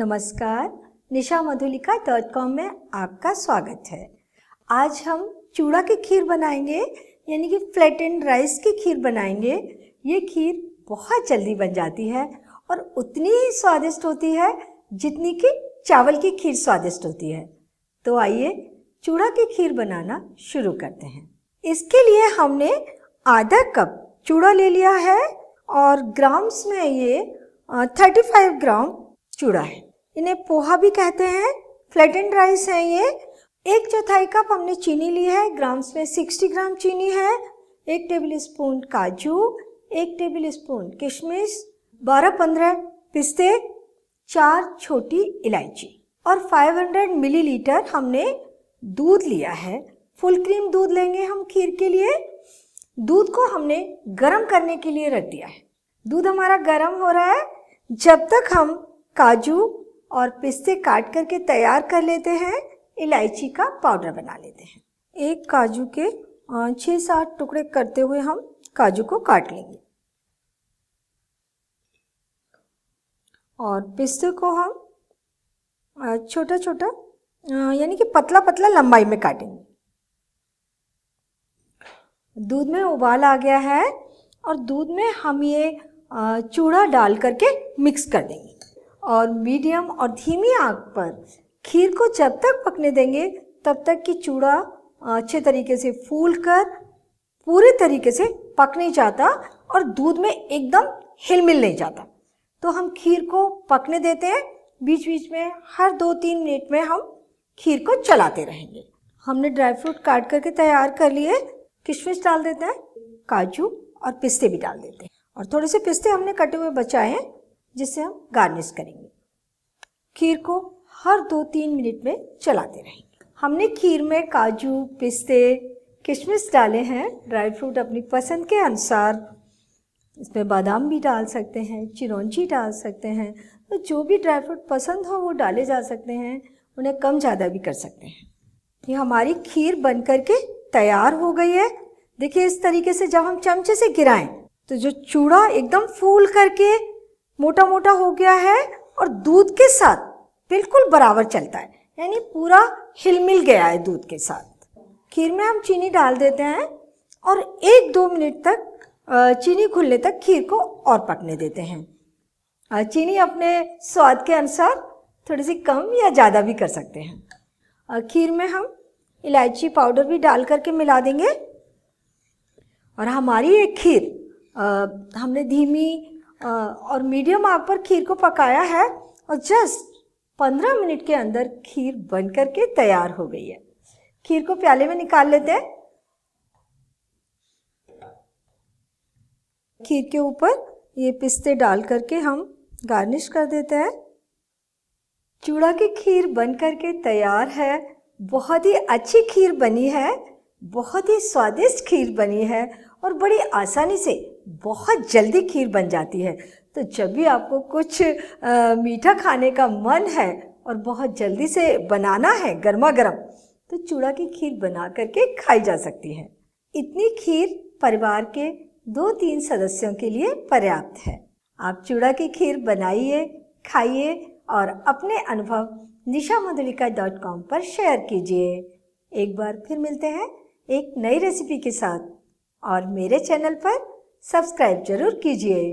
नमस्कार निशा Madhulika dot com में आपका स्वागत है आज हम चूड़ा की खीर बनाएंगे यानी कि फ्लैट एंड राइस की खीर बनाएंगे ये खीर बहुत जल्दी बन जाती है और उतनी ही स्वादिष्ट होती है जितनी कि चावल की खीर स्वादिष्ट होती है तो आइए चूड़ा की खीर बनाना शुरू करते हैं इसके लिए हमने आधा कप चूड़ा ले लिया है और ग्राम्स में ये थर्टी फाइव ग्राम चूड़ा है इन्हें पोहा भी कहते हैं फ्लैटेंड राइस है ये एक चौथाई कप हमने चीनी ली है ग्राम्स में 60 ग्राम चीनी है एक टेबल स्पून काजू एक टेबल स्पून किशमिश बारह पंद्रह पिस्ते चार छोटी इलायची और 500 मिलीलीटर हमने दूध लिया है फुल क्रीम दूध लेंगे हम खीर के लिए दूध को हमने गर्म करने के लिए रख दिया है दूध हमारा गर्म हो रहा है जब तक हम काजू और पिस्ते काट करके तैयार कर लेते हैं इलायची का पाउडर बना लेते हैं एक काजू के छः सात टुकड़े करते हुए हम काजू को काट लेंगे और पिस्ते को हम छोटा छोटा यानी कि पतला पतला लंबाई में काटेंगे दूध में उबाल आ गया है और दूध में हम ये चूड़ा डाल करके मिक्स कर देंगे और मीडियम और धीमी आग पर खीर को जब तक पकने देंगे तब तक कि चूड़ा अच्छे तरीके से फूल कर पूरे तरीके से पक नहीं जाता और दूध में एकदम हिलमिल नहीं जाता तो हम खीर को पकने देते हैं बीच बीच में हर दो तीन मिनट में हम खीर को चलाते रहेंगे हमने ड्राई फ्रूट काट करके तैयार कर लिए किशमिश डाल देते हैं काजू और पिस्ते भी डाल देते हैं और थोड़े से पिस्ते हमने कटे हुए बचाए हैं जिसे हम गार्निश करेंगे खीर को हर दो तीन मिनट में चलाते रहेंगे हमने खीर में काजू पिस्ते किशमिश डाले हैं ड्राई फ्रूट अपनी पसंद के अनुसार इसमें बादाम भी डाल सकते हैं चिरौंजी डाल सकते हैं तो जो भी ड्राई फ्रूट पसंद हो वो डाले जा सकते हैं उन्हें कम ज़्यादा भी कर सकते हैं ये हमारी खीर बन कर के तैयार हो गई है देखिए इस तरीके से जब हम चमचे से गिराएं तो जो चूड़ा एकदम फूल करके मोटा मोटा हो गया है और दूध के साथ बिल्कुल बराबर चलता है यानी पूरा हिलमिल गया है दूध के साथ खीर में हम चीनी डाल देते हैं और एक दो मिनट तक चीनी खुलने तक खीर को और पकने देते हैं चीनी अपने स्वाद के अनुसार थोड़ी सी कम या ज़्यादा भी कर सकते हैं खीर में हम इलायची पाउडर भी डाल करके मिला देंगे और हमारी एक खीर हमने धीमी और मीडियम आग पर खीर को पकाया है और जस्ट पंद्रह मिनट के अंदर खीर बन करके तैयार हो गई है खीर को प्याले में निकाल लेते हैं खीर के ऊपर ये पिस्ते डाल करके हम गार्निश कर देते हैं चूड़ा की खीर बन करके तैयार है बहुत ही अच्छी खीर बनी है बहुत ही स्वादिष्ट खीर बनी है और बड़ी आसानी से बहुत जल्दी खीर बन जाती है तो जब भी आपको कुछ आ, मीठा खाने का मन है और बहुत जल्दी से बनाना है गर्मा गर्म तो चूड़ा की खीर बना करके खाई जा सकती है इतनी खीर परिवार के दो तीन सदस्यों के लिए पर्याप्त है आप चूड़ा की खीर बनाइए खाइए और अपने अनुभव निशा मधुलिका डॉट कॉम पर शेयर कीजिए एक बार फिर मिलते हैं एक नई रेसिपी के साथ और मेरे चैनल पर सब्सक्राइब जरूर कीजिए